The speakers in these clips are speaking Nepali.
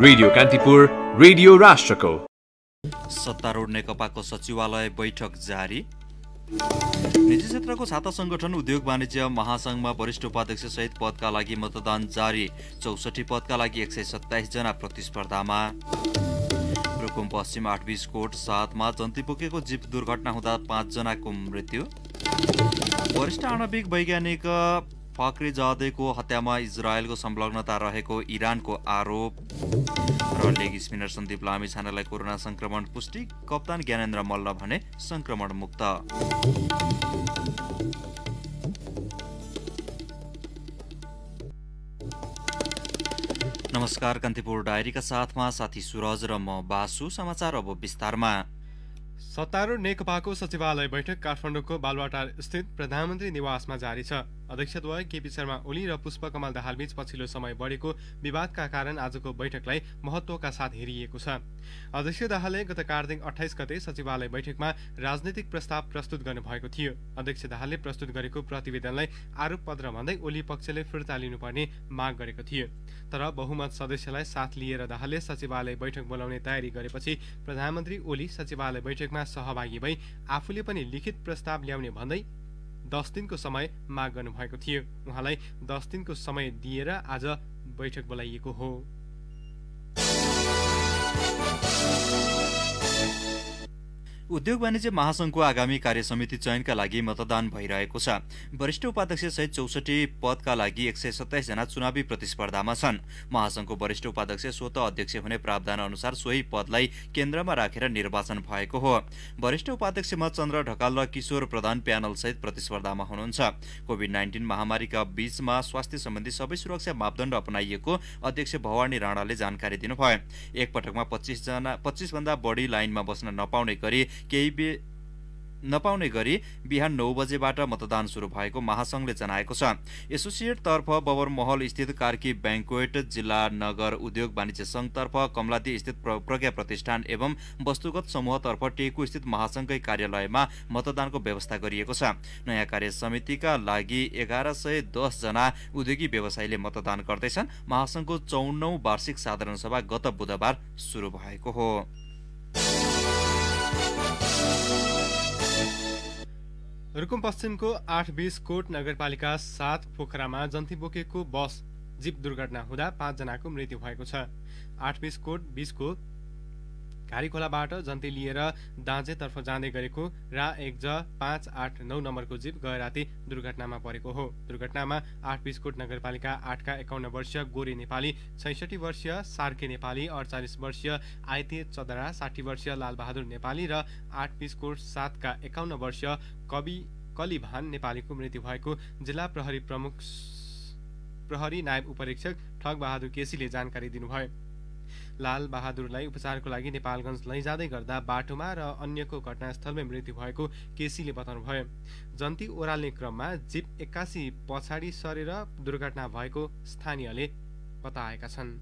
रेडियो कान्तिपुर रेडियो राष्ट्रको सत्तारूढ नेकपाको सचिवालय बैठक जारी निजी क्षेत्रको छाता सङ्गठन उद्योग वाणिज्य महासङ्घमा वरिष्ठ उपाध्यक्ष सहित पदका लागि मतदान जारी चौसठी पदका लागि एक सय सत्ताइसजना प्रतिस्पर्धामा रुकुम पश्चिम कोट सातमा जन्ती बोकेको जीप दुर्घटना हुँदा पाँचजनाको मृत्यु वरिष्ठ आणविक वैज्ञानिक फक्री जादेको हत्यामा इजरायलको संलग्नता रहेको इरानको आरोप र लेग स्पिनर सन्दीप छानालाई कोरोना संक्रमण पुष्टि कप्तान ज्ञानेन्द्र मल्ल भने संक्रमण मुक्त नमस्कार कान्तिपुर डायरीका साथमा साथी सुरज र म बासु समाचार अब विस्तारमा सत्तारूढ नेकपाको सचिवालय बैठक काठमाडौँको बालवाटार स्थित प्रधानमन्त्री निवासमा जारी छ अध्यक्षद्वय केपी शर्मा ओली र पुष्प कमल दाहालबीच पछिल्लो समय बढेको विवादका कारण आजको बैठकलाई महत्वका साथ हेरिएको छ अध्यक्ष दाहालले गत कार्तिक अठाइस गते सचिवालय बैठकमा राजनीतिक प्रस्ताव प्रस्तुत गर्नुभएको थियो अध्यक्ष दाहालले प्रस्तुत गरेको प्रतिवेदनलाई आरोप पत्र भन्दै ओली पक्षले फिर्ता लिनुपर्ने माग गरेको थियो तर बहुमत सदस्यलाई साथ लिएर दाहालले सचिवालय बैठक बोलाउने तयारी गरेपछि प्रधानमन्त्री ओली सचिवालय बैठकमा सहभागी भई आफूले पनि लिखित प्रस्ताव ल्याउने भन्दै दस दिनको समय माग गर्नुभएको थियो उहाँलाई दस दिनको समय दिएर आज बैठक बोलाइएको हो उद्योग वाणिज्य महासंघको आगामी कार्यसमिति चयनका लागि मतदान भइरहेको छ वरिष्ठ उपाध्यक्ष सहित चौसठी पदका लागि एक सय सत्ताइसजना चुनावी प्रतिस्पर्धामा छन् महासंघको वरिष्ठ उपाध्यक्ष स्वत अध्यक्ष हुने प्रावधान अनुसार सोही पदलाई केन्द्रमा राखेर निर्वाचन भएको हो वरिष्ठ उपाध्यक्षमा चन्द्र ढकाल र किशोर प्रधान प्यानल सहित प्रतिस्पर्धामा हुनुहुन्छ कोभिड नाइन्टिन महामारीका बीचमा स्वास्थ्य सम्बन्धी सबै सुरक्षा मापदण्ड अपनाइएको अध्यक्ष भवानी राणाले जानकारी दिनुभयो एक पटकमा पच्चिसजना पच्चिसभन्दा बढी लाइनमा बस्न नपाउने गरी केही बे नपाउने गरी बिहान नौ बजेबाट मतदान सुरु भएको महासङ्घले जनाएको छ एसोसिएट तर्फ बबर महल स्थित कार्की ब्याङ्कवेट जिल्ला नगर उद्योग वाणिज्य सङ्घतर्फ कमलाती स्थित प्रज्ञा प्रतिष्ठान एवं वस्तुगत समूहतर्फ टेकु स्थित महासङ्घकै कार्यालयमा मतदानको व्यवस्था गरिएको छ नयाँ कार्य समितिका लागि एघार सय दसजना उद्योगी व्यवसायीले मतदान गर्दैछन् महासङ्घको चौनौ वार्षिक साधारण सभा गत बुधबार सुरु भएको हो रुकुम पश्चिमको आठ बिस कोट नगरपालिका सात पोखरामा जन्ती बोकेको बस जीप दुर्घटना हुँदा पाँचजनाको मृत्यु भएको छ आठ बिस कोट बिसको घारीखोलाबाट जन्ती लिएर दाँजेतर्फ जाँदै गरेको रा एक ज पाँच आठ नौ नम्बरको जीप राति दुर्घटनामा परेको हो दुर्घटनामा आठ बिस्कुट नगरपालिका आठका एकाउन्न वर्षीय गोरे नेपाली छैसठी वर्षीय सार्के नेपाली अडचालिस वर्षीय आइते चदरा साठी वर्षीय लालबहादुर नेपाली र आठ बिस्कुट सातका एकाउन्न वर्षीय कवि कलिभान नेपालीको मृत्यु भएको जिल्ला प्रहरी प्रमुख प्रहरी नायब उपरीक्षक ठगबहादुर केसीले जानकारी दिनुभयो लाल बहादुरलाई उपचारको लागि नेपालगञ्ज लैजाँदै गर्दा बाटोमा र अन्यको घटनास्थलमै मृत्यु भएको केसीले बताउनुभयो जन्ती ओह्राल्ने क्रममा जिप एक्कासी पछाडि सरेर दुर्घटना भएको स्थानीयले बताएका छन्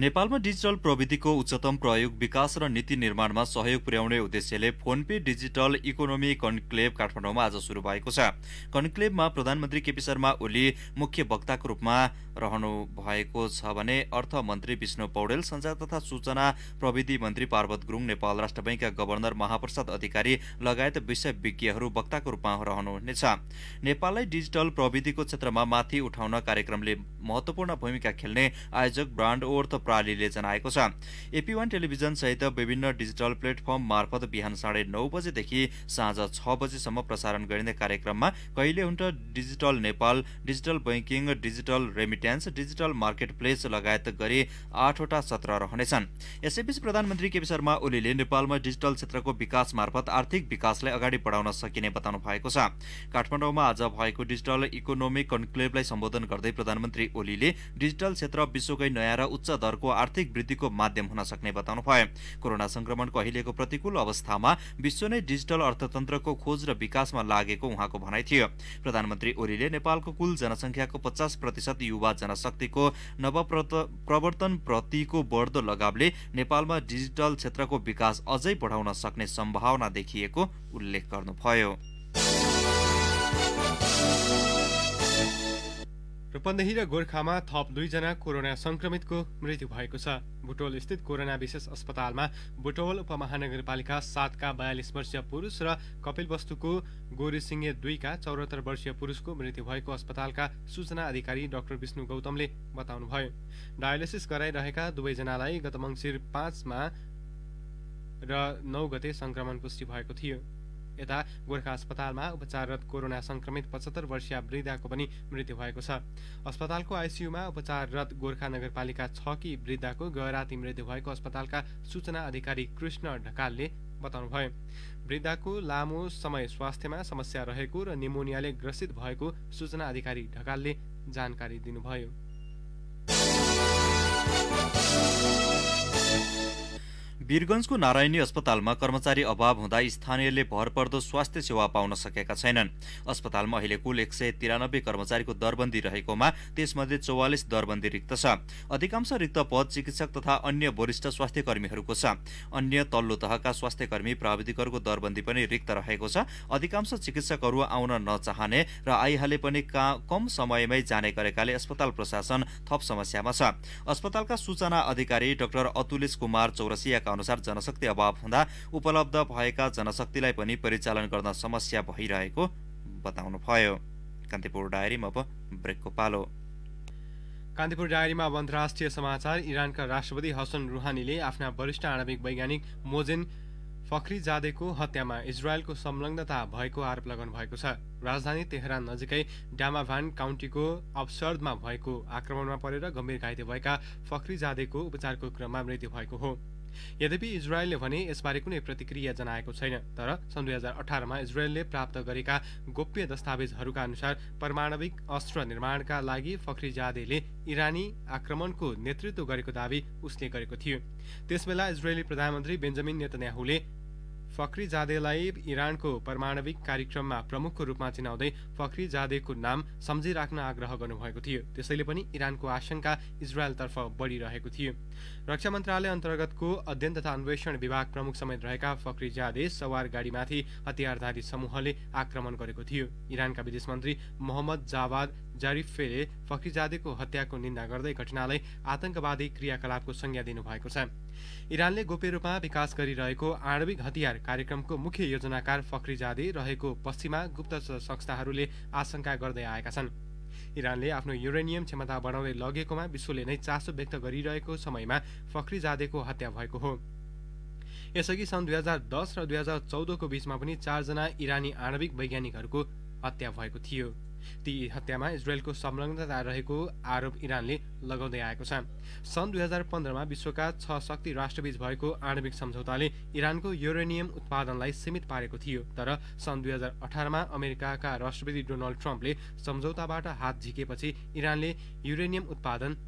नेपालमा डिजिटल प्रविधिको उच्चतम प्रयोग विकास र नीति निर्माणमा सहयोग पुर्याउने उद्देश्यले PhonePe digital economy conclave काठमाडौँमा आज सुरु भएको छ कन्क्लेभमा प्रधानमन्त्री केपी शर्मा ओली मुख्य वक्ताको रूपमा रहनु भएको छ भने अर्थमन्त्री विष्णु पौडेल सञ्चार तथा सूचना प्रविधि मन्त्री पार्वत गुरुङ नेपाल राष्ट्र बैङ्कका गभर्नर महाप्रसाद अधिकारी लगायत विषयविज्ञहरू वक्ताको रूपमा रहनुहुनेछ नेपाललाई डिजिटल प्रविधिको क्षेत्रमा माथि उठाउन कार्यक्रमले महत्त्वपूर्ण भूमिका खेल्ने आयोजक ब्रान्ड ओर्थ प्रणालीले जनाएको छ एपी वान सहित विभिन्न डिजिटल प्लेटफर्म मार्फत बिहान साढे नौ बजेदेखि साँझ छ बजेसम्म प्रसारण गरिने कार्यक्रममा कहिले हुन्छ digital Nepal digital banking digital remittance digital market place लगायत गरी आठवटा सत्र रहनेछन् यसैबीच प्रधानमन्त्री केपी शर्मा ओलीले नेपालमा डिजिटल क्षेत्रको विकास मार्फत आर्थिक विकासलाई अगाडि बढाउन सकिने बताउनु भएको छ काठमाडौँमा आज भएको डिजिटल इकोनोमिक कन्क्लेभलाई सम्बोधन गर्दै प्रधानमन्त्री ओलीले डिजिटल क्षेत्र विश्वकै नयाँ र उच्च दरको आर्थिक वृद्धिको माध्यम हुन सक्ने बताउनुभयो कोरोना संक्रमणको अहिलेको प्रतिकूल अवस्थामा विश्व नै डिजिटल अर्थतन्त्रको खोज र विकासमा लागेको उहाँको भनाइ थियो प्रधानमन्त्री ओलीले नेपालको कुल जनसङ्ख्याको पचास प्रतिशत युवा जनशक्तिको नव प्रवर्तन प्रतिको बढ्दो लगावले नेपालमा डिजिटल क्षेत्रको विकास अझै बढाउन सक्ने सम्भावना देखिएको उल्लेख गर्नुभयो रूपन्देही र गोर्खामा थप दुईजना कोरोना संक्रमितको मृत्यु भएको छ बुटोल स्थित कोरोना विशेष अस्पतालमा बुटोल उपमहानगरपालिका सातका बयालिस वर्षीय पुरुष र कपिलवस्तुको गोरीसिंहे दुईका चौरात्तर वर्षीय पुरुषको मृत्यु भएको अस्पतालका सूचना अधिकारी डाक्टर विष्णु गौतमले बताउनुभयो डायलिसिस गराइरहेका दुवैजनालाई गत मङ्सिर पाँचमा र नौ गते संक्रमण पुष्टि भएको थियो यता गोर्खा अस्पतालमा उपचाररत कोरोना संक्रमित पचहत्तर वर्षीय वृद्धाको पनि मृत्यु भएको छ अस्पतालको आइसियुमा उपचाररत गोर्खा नगरपालिका छ कि वृद्धाको गहराती मृत्यु भएको अस्पतालका सूचना अधिकारी कृष्ण ढकालले बताउनुभयो वृद्धाको लामो समय स्वास्थ्यमा समस्या रहेको र निमोनियाले ग्रसित भएको सूचना अधिकारी ढकालले जानकारी दिनुभयो वीरगंजको नारायणी अस्पतालमा कर्मचारी अभाव हुँदा स्थानीयले भरपर्दो स्वास्थ्य सेवा पाउन सकेका छैनन् अस्पतालमा अहिले कुल एक सय तिरानब्बे कर्मचारीको दरबन्दी रहेकोमा त्यसमध्ये चौवालिस दरबन्दी रिक्त छ अधिकांश रिक्त पद चिकित्सक तथा अन्य वरिष्ठ स्वास्थ्य कर्मीहरूको छ अन्य तल्लो तहका स्वास्थ्य कर्मी प्राविधिकहरूको दरबन्दी पनि रिक्त रहेको छ अधिकांश चिकित्सकहरू आउन नचाहने र आइहाले पनि कम समयमै जाने गरेकाले अस्पताल प्रशासन थप समस्यामा छ अस्पतालका सूचना अधिकारी डाक्टर अतुलेश कुमार चौरसिया अनुसार जनशक्ति अभाव हुँदा उपलब्ध भएका जनशक्तिलाई पनि परिचालन गर्न समस्या भइरहेको बताउनुभयो कान्तिपुर डायरीमा अब ब्रेकको पालो कान्तिपुर डायरीमा अब अन्तर्राष्ट्रिय समाचार इरानका राष्ट्रपति हसन रुहानीले आफ्ना वरिष्ठ आणविक वैज्ञानिक मोजेन फखरी जादेको हत्यामा इजरायलको संलग्नता भएको आरोप लगाउनु भएको छ राजधानी तेहरान नजिकै डामाभान काउन्टीको अवसर्दमा भएको आक्रमणमा परेर गम्भीर घाइते भएका फखरी जादेको उपचारको क्रममा मृत्यु भएको हो यद्यपि इजरायलले भने यसबारे कुनै प्रतिक्रिया जनाएको छैन तर सन् दुई हजार अठारमा इजरायलले प्राप्त गरेका गोप्य दस्तावेजहरूका अनुसार परमाणविक अस्त्र निर्माणका लागि फखरी जादेले इरानी आक्रमणको नेतृत्व गरेको दावी उसले गरेको थियो त्यसबेला इजरायली प्रधानमन्त्री बेन्जामिन नेतन्याहुले फक्री जादेलाई इरानको पारमाणविक कार्यक्रममा प्रमुखको रूपमा चिनाउँदै फक्री जादेको नाम सम्झिराख्न आग्रह गर्नुभएको थियो त्यसैले पनि इरानको आशंका इजरायलतर्फ बढ़िरहेको थियो रक्षा मन्त्रालय अन्तर्गतको अध्ययन तथा अन्वेषण विभाग प्रमुख समेत रहेका जादे सवार गाडीमाथि हतियारधारी समूहले आक्रमण गरेको थियो इरानका विदेश मन्त्री मोहम्मद जावाद जारिफेले फकिरजादेको हत्याको निन्दा गर्दै घटनालाई आतंकवादी क्रियाकलापको संज्ञा दिनुभएको छ इरानले गोप्य रूपमा विकास गरिरहेको आणविक हतियार कार्यक्रमको मुख्य योजनाकार फक्रिजादे रहेको पश्चिमा गुप्त संस्थाहरूले आशंका गर्दै आएका छन् इरानले आफ्नो युरेनियम क्षमता बढाउँदै लगेकोमा विश्वले नै चासो व्यक्त गरिरहेको समयमा फक्रिजादेको हत्या भएको हो यसअघि सन् दुई हजार दस र दुई हजार चौधको बीचमा पनि चारजना इरानी आणविक वैज्ञानिकहरूको हत्या भएको थियो ती हत्यामा इजरायलको संलग्नता रहेको आरोप इरानले लगाउँदै आएको छ सन् दुई हजार पन्ध्रमा विश्वका छ शक्ति राष्ट्रबीच भएको आणविक सम्झौताले इरानको युरेनियम उत्पादनलाई सीमित पारेको थियो तर सन् दुई हजार अठारमा अमेरिकाका राष्ट्रपति डोनाल्ड ट्रम्पले सम्झौताबाट हात झिकेपछि इरानले युरेनियम उत्पादन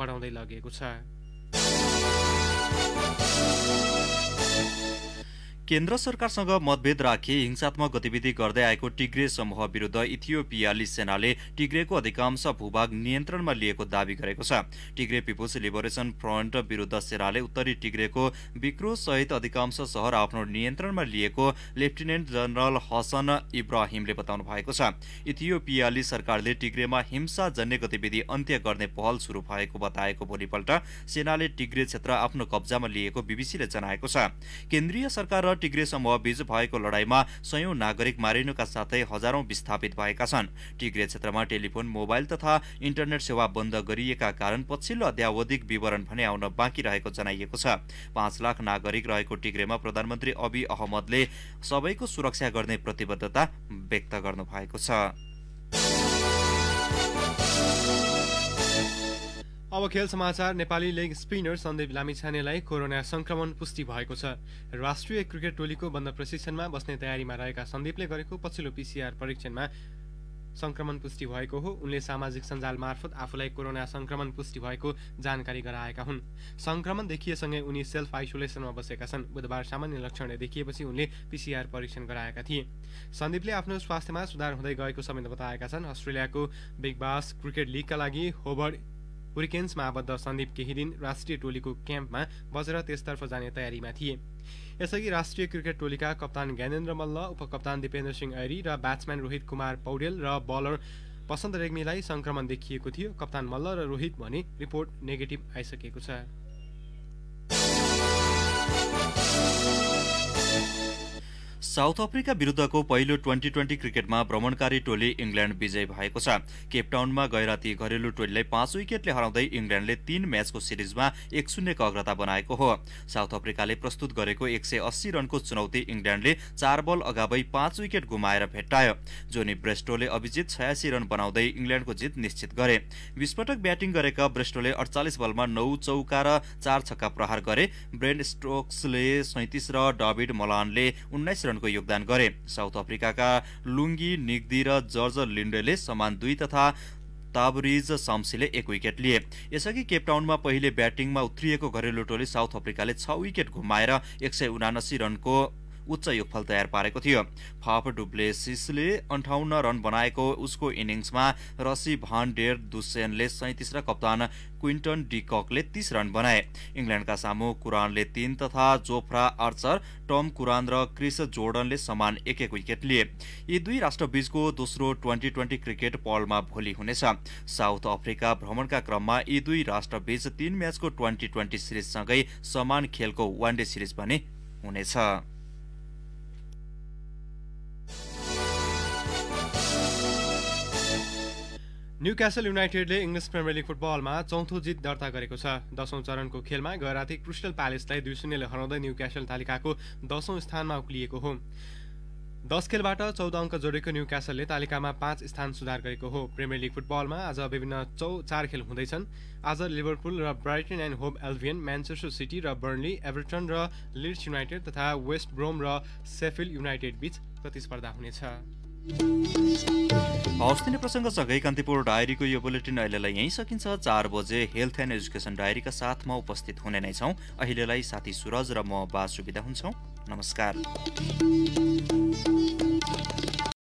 बढाउँदै लगेको छ केन्द्र सरकारसँग मतभेद राखी हिंसात्मक गतिविधि गर्दै आएको टिग्रे समूह विरुद्ध इथियोपियाली सेनाले टिग्रेको अधिकांश भूभाग नियन्त्रणमा लिएको दावी गरेको छ टिग्रे पिपुल्स लिबरेसन फ्रन्ट विरुद्ध सेनाले उत्तरी टिग्रेको विक्रो सहित अधिकांश सहर आफ्नो नियन्त्रणमा लिएको लेफ्टिनेन्ट जनरल हसन इब्राहिमले बताउनु भएको छ इथियोपियाली सरकारले टिग्रेमा हिंसा जन्य गतिविधि अन्त्य गर्ने पहल सुरु भएको बताएको भोलिपल्ट सेनाले टिग्रे क्षेत्र आफ्नो कब्जामा लिएको बीबीसीले जनाएको छ केन्द्रीय सरकार टिग्रेसमूह बीच भएको लडाईँमा सयौं नागरिक मारिनुका साथै हजारौं विस्थापित भएका छन् टिग्रे क्षेत्रमा टेलिफोन मोबाइल तथा इन्टरनेट सेवा बन्द गरिएका कारण पछिल्लो अध्यावधिक विवरण भने आउन बाँकी रहेको जनाइएको छ पाँच लाख नागरिक रहेको टिग्रेमा प्रधानमन्त्री अबी अहमदले सबैको सुरक्षा गर्ने प्रतिबद्धता व्यक्त गर्नुभएको छ अब खेल समाचार नेपाली लेग स्पिनर सन्दीप लामिछानेलाई कोरोना संक्रमण पुष्टि भएको छ राष्ट्रिय क्रिकेट टोलीको बन्द प्रशिक्षणमा बस्ने तयारीमा रहेका सन्दीपले गरेको पछिल्लो पिसिआर परीक्षणमा संक्रमण पुष्टि भएको हो उनले सामाजिक सञ्जाल मार्फत आफूलाई कोरोना संक्रमण पुष्टि भएको जानकारी गराएका हुन् संक्रमण देखिएसँगै उनी सेल्फ आइसोलेसनमा बसेका छन् बुधबार सामान्य लक्षण देखिएपछि उनले पिसिआर परीक्षण गराएका थिए सन्दीपले आफ्नो स्वास्थ्यमा सुधार हुँदै गएको समेत बताएका छन् अस्ट्रेलियाको बिग बास क्रिकेट लिगका लागि होबर्ड हुरिकेन्समा आबद्ध सन्दीप केही दिन राष्ट्रिय टोलीको क्याम्पमा बजेर त्यसतर्फ जाने तयारीमा थिए यसअघि राष्ट्रिय क्रिकेट टोलीका कप्तान ज्ञानेन्द्र मल्ल उपकप्तान दिपेन्द्र सिंह ऐरी र ब्याट्सम्यान रोहित कुमार पौडेल र बलर वसन्त रेग्मीलाई सङ्क्रमण देखिएको थियो कप्तान मल्ल र रोहित भने रिपोर्ट नेगेटिभ आइसकेको छ साउथ अफ्रिका विरुद्धको पहिलो ट्वेन्टी ट्वेन्टी क्रिकेटमा भ्रमणकारी टोली इङ्ल्याण्ड विजयी भएको छ केपटाउनमा गैराती घरेलु टोलीलाई पाँच विकेटले हराउँदै इङ्ल्याण्डले तीन म्याचको सिरिजमा एक शून्यको अग्रता बनाएको हो साउथ अफ्रिकाले प्रस्तुत गरेको एक सय अस्सी रनको चुनौती इङ्ल्याण्डले चार बल अगावै पाँच विकेट गुमाएर भेट्टायो जोनी ब्रेस्टोले अभिजित छयासी रन बनाउँदै इङ्ल्याण्डको जित निश्चित गरे विस्फोटक ब्याटिङ गरेका ब्रेस्टोले अडचालिस बलमा नौ चौका र चार छक्का प्रहार गरे ब्रेन स्टोक्सले सैतिस र डाभिड मलानले उन्नाइस रनको योगदान गरे साउथ अफ्रिकाका लुङ्गी निग्दी र जर्ज लिन्डेले समान दुई तथा ताबरिज समसिले एक विकेट लिए यसअघि केपटाउनमा पहिले ब्याटिङमा उत्रिएको घरेलु टोली साउथ अफ्रिकाले छ विकेट घुमाएर एक रनको उच्च योगफल तयार पारेको थियो फफ डुप्लेसिसले अन्ठाउन्न रन बनाएको उसको इनिङ्समा रसी भान डेर दुसेनले सैतिस र कप्तान क्विन्टन डिककले तीस रन बनाए इङ्ल्यान्डका सामु कुरानले तीन तथा जोफ्रा आर्चर टम कुरान र क्रिस जोर्डनले समान एक एक विकेट लिए यी दुई राष्ट्रबीचको दोस्रो ट्वेन्टी ट्वेन्टी क्रिकेट पलमा भोलि हुनेछ साउथ अफ्रिका भ्रमणका क्रममा यी दुई राष्ट्रबीच तीन म्याचको ट्वेन्टी ट्वेन्टी सिरिजसँगै समान खेलको वान डे सिरिज पनि हुनेछ न्यू क्यासल युनाइटेडले इङ्ग्लिस प्रिमियर लिग फुटबलमा चौथो जित दर्ता गरेको छ दशौं चरणको खेलमा गए क्रिस्टल प्यालेसलाई दुई शून्यले हराउँदै न्यू क्यासल तालिकाको दशौँ स्थानमा उक्लिएको हो दस खेलबाट चौध अङ्क जोडेको न्यू क्यासलले तालिकामा पाँच स्थान सुधार गरेको हो प्रिमियर लिग फुटबलमा आज विभिन्न चौ चार खेल हुँदैछन् आज लिभरपुल र Brighton and Hove Albion Manchester City र बर्नली एभर्टन र लिड्स युनाइटेड तथा वेस्ट ब्रोम र सेफिल युनाइटेड बीच प्रतिस्पर्धा हुनेछ हस्तिनी प्रसङ्ग सँगै कान्तिपुर डायरीको यो बुलेटिन अहिलेलाई यहीँ सकिन्छ चार बजे हेल्थ एन्ड एजुकेसन डायरीका साथमा उपस्थित हुने नै छौँ अहिलेलाई साथी सुरज र म बा सुविधा हुन्छौँ नमस्कार